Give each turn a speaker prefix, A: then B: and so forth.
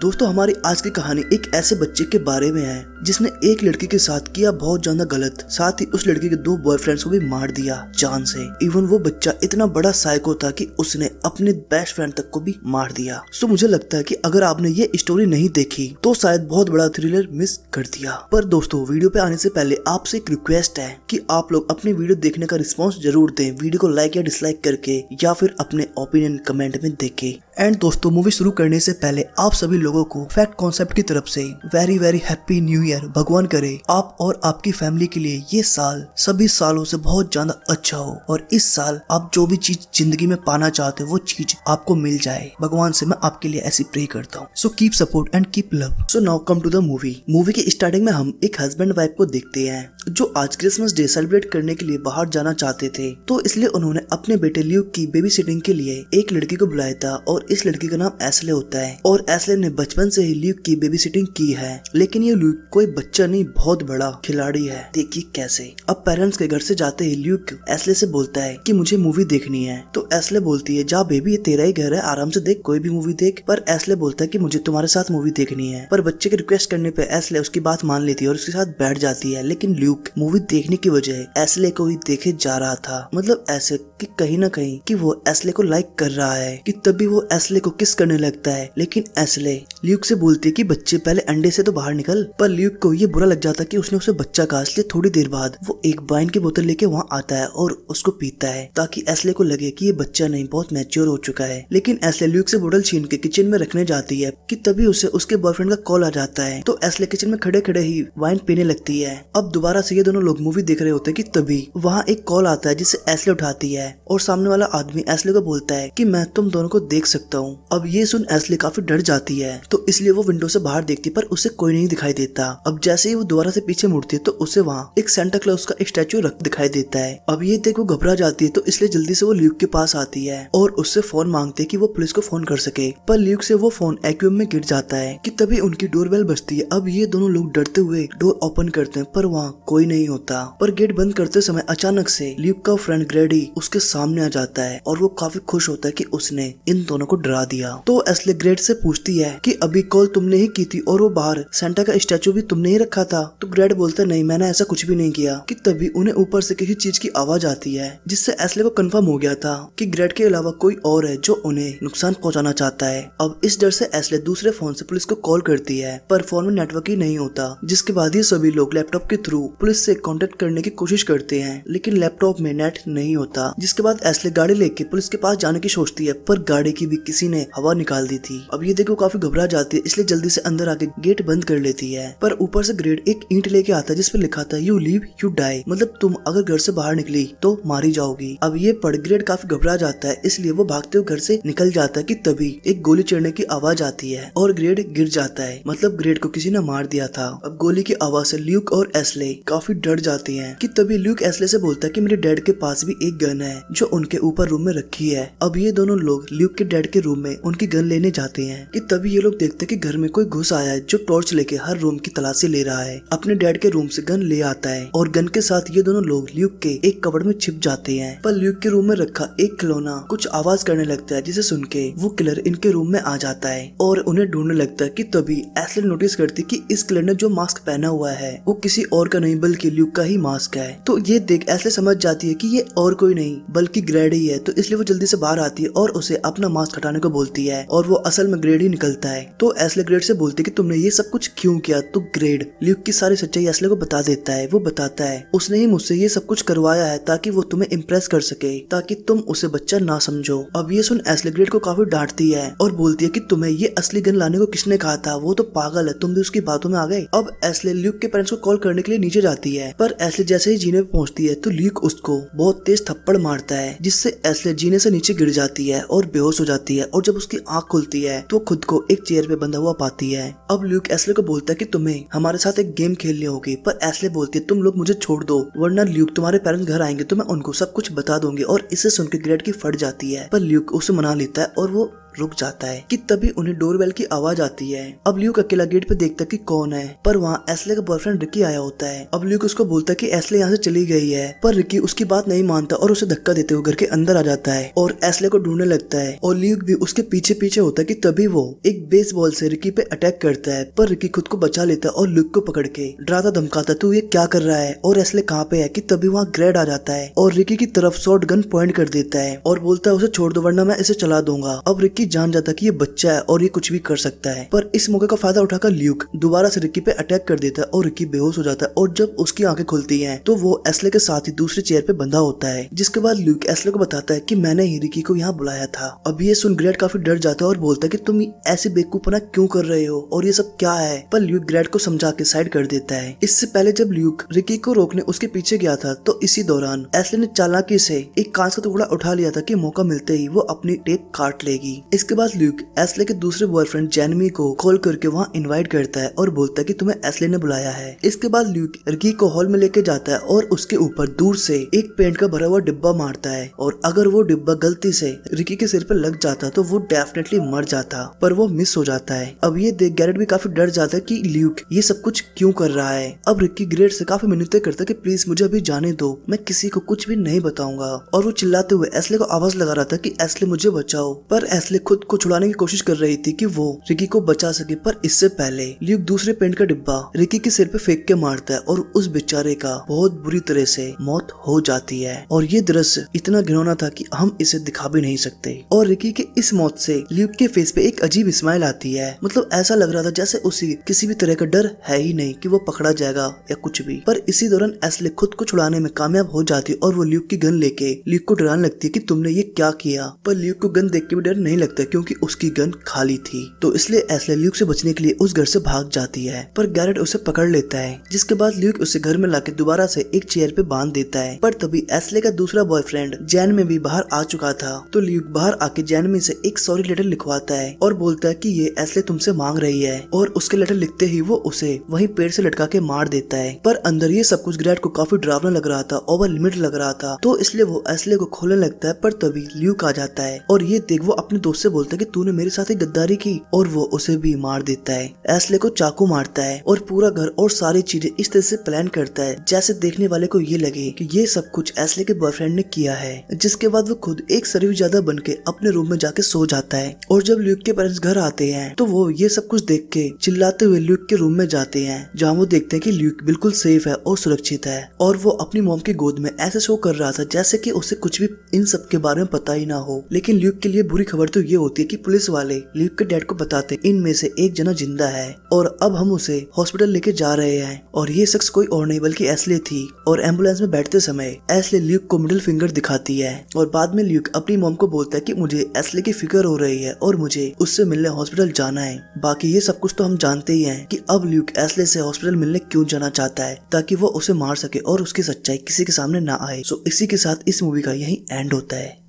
A: दोस्तों हमारी आज की कहानी एक ऐसे बच्चे के बारे में है जिसने एक लड़की के साथ किया बहुत ज्यादा गलत साथ ही उस लड़की के दो बॉयफ्रेंड्स को भी मार दिया जान से इवन वो बच्चा इतना बड़ा साइको था कि उसने अपने बेस्ट फ्रेंड तक को भी मार दिया सो मुझे लगता है कि अगर आपने ये स्टोरी नहीं देखी तो शायद बहुत बड़ा थ्रिलर मिस कर दिया पर दोस्तों वीडियो पे आने से पहले आपसे एक रिक्वेस्ट है कि आप लोग अपनी वीडियो देखने का रिस्पॉन्स जरूर दें वीडियो को लाइक या डिसलाइक करके या फिर अपने ओपिनियन कमेंट में देखे एंड दोस्तों मूवी शुरू करने से पहले आप सभी लोग लोगों को फैक्ट कॉन्सेप्ट की तरफ से very very happy new year भगवान करे आप और आपकी फैमिली के लिए ये साल सभी सालों से बहुत ज्यादा अच्छा हो और इस साल आप जो भी चीज जिंदगी में पाना चाहते हो वो चीज आपको मिल जाए भगवान से मैं आपके लिए ऐसी प्रे करता हूँ so keep support and keep love so now come to the movie movie के स्टार्टिंग में हम एक हस्बैंड वाइफ को देखते हैं जो आज क्रिसमस डे सेलिब्रेट करने के लिए बाहर जाना चाहते थे तो इसलिए उन्होंने अपने बेटे ल्यूक की बेबी सिटिंग के लिए एक लड़की को बुलाया था और इस लड़की का नाम एसले होता है और एसले ने बचपन से ही ल्यूक की बेबी सिटिंग की है लेकिन ये ल्यूक कोई बच्चा नहीं बहुत बड़ा खिलाड़ी है देखिए कैसे अब पेरेंट्स के घर से जाते ही ल्यूक एसले से बोलता है की मुझे मूवी देखनी है तो एसले बोलती है जा बेबी ये तेरा ही घर है आराम से देख कोई भी मूवी देख पर एसले बोलता है की मुझे तुम्हारे साथ मूवी देखनी है पर बच्चे की रिक्वेस्ट करने पर एसले उसकी बात मान लेती है और उसके साथ बैठ जाती है लेकिन ल्यूक ड्यूक मूवी देखने की वजह एसले को ही देखे जा रहा था मतलब ऐसे कि कहीं ना कहीं कि वो एसले को लाइक कर रहा है कि तभी वो एसले को किस करने लगता है लेकिन एसले ल्यूक से बोलती है कि बच्चे पहले अंडे से तो बाहर निकल पर ल्यूक को ये बुरा लग जाता कि उसने उसे बच्चा कहा इसलिए थोड़ी देर बाद वो एक वाइन की बोतल लेके वहाँ आता है और उसको पीता है ताकि एसले को लगे की ये बच्चा नहीं बहुत मेच्योर हो चुका है लेकिन एसले ल्यूक से बोतल छीन के किचन में रखने जाती है की तभी उसे उसके बॉयफ्रेंड का कॉल आ जाता है तो एसले किचन में खड़े खड़े ही वाइन पीने लगती है अब दोबारा दोबारा से ये दोनों लोग मूवी देख रहे होते हैं कि तभी वहाँ एक कॉल आता है जिसे एसले उठाती है और सामने वाला आदमी एसले को बोलता है कि मैं तुम दोनों को देख सकता हूँ अब ये सुन एसले काफी डर जाती है तो इसलिए वो विंडो से बाहर देखती पर उसे कोई नहीं दिखाई देता अब जैसे ही वो दोबारा से पीछे मुड़ती है तो उसे वहाँ एक सेंटा क्लॉज का स्टैचू रख दिखाई देता है अब ये देख वो घबरा जाती है तो इसलिए जल्दी से वो ल्यूक के पास आती है और उससे फोन मांगते है की वो पुलिस को फोन कर सके पर ल्यूक से वो फोन एक्यूम में गिर जाता है की तभी उनकी डोरबेल बजती है अब ये दोनों लोग डरते हुए डोर ओपन करते हैं पर वहाँ कोई नहीं होता पर गेट बंद करते समय अचानक से ल्यूक का फ्रेंड ग्रेडी उसके सामने आ जाता है और वो काफी खुश होता है कि उसने इन दोनों को डरा दिया तो एसले ग्रेड से पूछती है कि अभी कॉल तुमने ही की थी और वो बाहर सेंटा का स्टेचू भी तुमने ही रखा था तो ग्रेड बोलता नहीं मैंने ऐसा कुछ भी नहीं किया कि तभी उन्हें ऊपर से किसी चीज की आवाज आती है जिससे एसले को कन्फर्म हो गया था की ग्रेड के अलावा कोई और है जो उन्हें नुकसान पहुँचाना चाहता है अब इस डर से एसले दूसरे फोन से पुलिस को कॉल करती है पर फोन में नेटवर्क ही नहीं होता जिसके बाद ये सभी लोग लैपटॉप के थ्रू पुलिस से कांटेक्ट करने की कोशिश करते हैं लेकिन लैपटॉप में नेट नहीं होता जिसके बाद एसले गाड़ी लेके पुलिस के पास जाने की सोचती है पर गाड़ी की भी किसी ने हवा निकाल दी थी अब ये देखो काफी घबरा जाती है इसलिए जल्दी से अंदर आके गेट बंद कर लेती है पर ऊपर से ग्रेड एक ईंट लेके आता है जिसपे लिखा था यू लीव यू डाई मतलब तुम अगर घर से बाहर निकली तो मारी जाओगी अब ये पढ़ ग्रेड काफी घबरा जाता है इसलिए वो भागते हुए घर से निकल जाता है की तभी एक गोली चढ़ने की आवाज आती है और ग्रेड गिर जाता है मतलब ग्रेड को किसी ने मार दिया था अब गोली की आवाज से ल्यूक और एसले काफी डर जाती हैं कि तभी ल्यूक एसले से बोलता है कि मेरे डैड के पास भी एक गन है जो उनके ऊपर रूम में रखी है अब ये दोनों लोग ल्यूक के डैड के रूम में उनकी गन लेने जाते हैं कि तभी ये लोग देखते हैं कि घर में कोई घुस आया है जो टॉर्च लेके हर रूम की तलाशी ले रहा है अपने डैड के रूम से गन ले आता है और गन के साथ ये दोनों लोग ल्यूक के एक कवर में छिप जाते हैं पर ल्यूक के रूम में रखा एक खिलौना कुछ आवाज करने लगता है जिसे सुन के वो किलर इनके रूम में आ जाता है और उन्हें ढूंढने लगता है की तभी एसले नोटिस करती की इस किलर ने जो मास्क पहना हुआ है वो किसी और का नहीं सिंबल के ल्यूक का ही मास्क है तो ये देख ऐसे समझ जाती है कि ये और कोई नहीं बल्कि ग्रेड ही है तो इसलिए वो जल्दी से बाहर आती है और उसे अपना मास्क हटाने को बोलती है और वो असल में ग्रेड ही निकलता है तो एसले ग्रेड से बोलती है कि तुमने ये सब कुछ क्यों किया तो ग्रेड ल्यूक की सारी सच्चाई असले को बता देता है वो बताता है उसने ही मुझसे ये सब कुछ करवाया है ताकि वो तुम्हें इम्प्रेस कर सके ताकि तुम उसे बच्चा ना समझो अब ये सुन एसले ग्रेड को काफी डांटती है और बोलती है की तुम्हें ये असली गन लाने को किसने कहा था वो तो पागल है तुम भी उसकी बातों में आ गए अब एसले ल्यूक के पेरेंट्स को कॉल करने के लिए नीचे जाती है पर एसले जैसे ही जीने पे पहुंचती है तो लीक उसको बहुत तेज थप्पड़ मारता है जिससे एसले जीने से नीचे गिर जाती है और बेहोश हो जाती है और जब उसकी आंख खुलती है तो खुद को एक चेयर पे बंधा हुआ पाती है अब ल्यूक एसले को बोलता है की तुम्हें हमारे साथ एक गेम खेलनी होगी पर एसले बोलती है तुम लोग मुझे छोड़ दो वरना ल्यूक तुम्हारे पेरेंट्स घर आएंगे तो मैं उनको सब कुछ बता दूंगी और इसे सुनकर ग्रेड की फट जाती है पर ल्यूक उसे मना लेता है और वो रुक जाता है कि तभी उन्हें डोरबेल की आवाज आती है अब ल्यूक अकेला गेट पे देखता कि कौन है पर वहाँ एसले का बॉयफ्रेंड रिकी आया होता है अब ल्यूक उसको बोलता कि एसले यहाँ से चली गई है पर रिकी उसकी बात नहीं मानता और उसे धक्का देते हुए घर के अंदर आ जाता है और एसले को ढूंढने लगता है और ल्यूक भी उसके पीछे पीछे होता है की तभी वो एक बॉल से रिकी पे अटैक करता है पर रिकी खुद को बचा लेता है और ल्यूक को पकड़ के डराता धमकाता तू ये क्या कर रहा है और एसले कहाँ पे है की तभी वहाँ ग्रेड आ जाता है और रिकी की तरफ शॉर्ट गन पॉइंट कर देता है और बोलता है उसे छोड़ दो वरना मैं इसे चला दूंगा अब रिकी रिक्की जान जाता कि ये बच्चा है और ये कुछ भी कर सकता है पर इस मौके का फायदा उठाकर ल्यूक दोबारा से रिक्की पे अटैक कर देता है और रिक्की बेहोश हो जाता है और जब उसकी आंखें खुलती हैं तो वो एसले के साथ ही दूसरे चेयर पे बंधा होता है जिसके बाद ल्यूक एसले को बताता है की मैंने ही रिक्की को यहाँ बुलाया था अब ये सुन ग्रेट काफी डर जाता है और बोलता है की तुम ऐसे बेकूपना क्यों कर रहे हो और ये सब क्या है पर ल्यूक ग्रेट को समझा के साइड कर देता है इससे पहले जब ल्यूक रिकी को रोकने उसके पीछे गया था तो इसी दौरान एसले ने चालाकी से एक कांच का टुकड़ा उठा लिया था कि मौका मिलते ही वो अपनी टेप काट लेगी इसके बाद ल्यूक एसले के दूसरे बॉयफ्रेंड जेनमी को कॉल करके वहाँ इनवाइट करता है और बोलता है कि तुम्हें एसले ने बुलाया है इसके बाद ल्यूक रिकी को हॉल में लेके जाता है और उसके ऊपर दूर से एक पेंट का भरा हुआ डिब्बा मारता है और अगर वो डिब्बा गलती से रिकी के सिर पर लग जाता तो वो डेफिनेटली मर जाता पर वो मिस हो जाता है अब ये देख गैरेट भी काफी डर जाता है की ल्यूक ये सब कुछ क्यूँ कर रहा है अब रिकी ग्रेट से काफी मिन्नतें करता की प्लीज मुझे अभी जाने दो मैं किसी को कुछ भी नहीं बताऊंगा और वो चिल्लाते हुए एसले को आवाज लगा रहा था की एसले मुझे बचाओ पर एसले खुद को छुड़ाने की कोशिश कर रही थी कि वो रिकी को बचा सके पर इससे पहले ल्यूक दूसरे पेंट का डिब्बा रिकी के सिर पे फेंक के मारता है और उस बेचारे का बहुत बुरी तरह से मौत हो जाती है और ये दृश्य इतना घिनौना था कि हम इसे दिखा भी नहीं सकते और रिकी के इस मौत से ल्यूक के फेस पे एक अजीब स्माइल आती है मतलब ऐसा लग रहा था जैसे उसे किसी भी तरह का डर है ही नहीं कि वो पकड़ा जाएगा या कुछ भी पर इसी दौरान एसले खुद को छुड़ाने में कामयाब हो जाती है और वो ल्यूक की गन लेके ल्यूक को डराने लगती है की तुमने ये क्या किया पर ल्यूक को गन देख के भी डर नहीं लगता सकता क्योंकि उसकी गन खाली थी तो इसलिए एसले ल्यूक से बचने के लिए उस घर से भाग जाती है पर गैरेट उसे पकड़ लेता है जिसके बाद ल्यूक उसे घर में लाके दोबारा से एक चेयर पे बांध देता है पर तभी एसले का दूसरा बॉयफ्रेंड जैन में भी बाहर आ चुका था तो ल्यूक बाहर आके जैन में से एक सॉरी लेटर लिखवाता है और बोलता है की ये एसले तुमसे मांग रही है और उसके लेटर लिखते ही वो उसे वही पेड़ से लटका के मार देता है पर अंदर ये सब कुछ ग्रेट को काफी डरावना लग रहा था ओवर लिमिट लग रहा था तो इसलिए वो एसले को खोलने लगता है पर तभी ल्यूक आ जाता है और ये देख वो अपने दोस्त उससे बोलता है कि तूने मेरे साथ ही गद्दारी की और वो उसे भी मार देता है एसले को चाकू मारता है और पूरा घर और सारी चीजें इस तरह से प्लान करता है जैसे देखने वाले को ये लगे कि ये सब कुछ एसले के बॉयफ्रेंड ने किया है जिसके बाद वो खुद एक सरवी ज्यादा बन के अपने रूम में जाके सो जाता है और जब ल्यूक के पेरेंट्स घर आते हैं तो वो ये सब कुछ देख के चिल्लाते हुए ल्यूक के रूम में जाते हैं जहाँ वो देखते हैं की ल्यूक बिल्कुल सेफ है और सुरक्षित है और वो अपनी मोम की गोद में ऐसे शो कर रहा था जैसे की उसे कुछ भी इन सब के बारे में पता ही ना हो लेकिन ल्यूक के लिए बुरी खबर तो ये होती है कि पुलिस वाले ल्यूक के डैड को बताते इनमें से एक जना जिंदा है और अब हम उसे हॉस्पिटल लेके जा रहे हैं और ये शख्स कोई और नहीं बल्कि एसले थी और एम्बुलेंस में बैठते समय एसले ल्यूक को मिडिल फिंगर दिखाती है और बाद में ल्यूक अपनी मोम को बोलता है की मुझे एसले की फिक्र हो रही है और मुझे उससे मिलने हॉस्पिटल जाना है बाकी ये सब कुछ तो हम जानते ही है की अब ल्यूक एसले से हॉस्पिटल मिलने क्यों जाना चाहता है ताकि वो उसे मार सके और उसकी सच्चाई किसी के सामने ना आए सो इसी के साथ इस मूवी का यही एंड होता है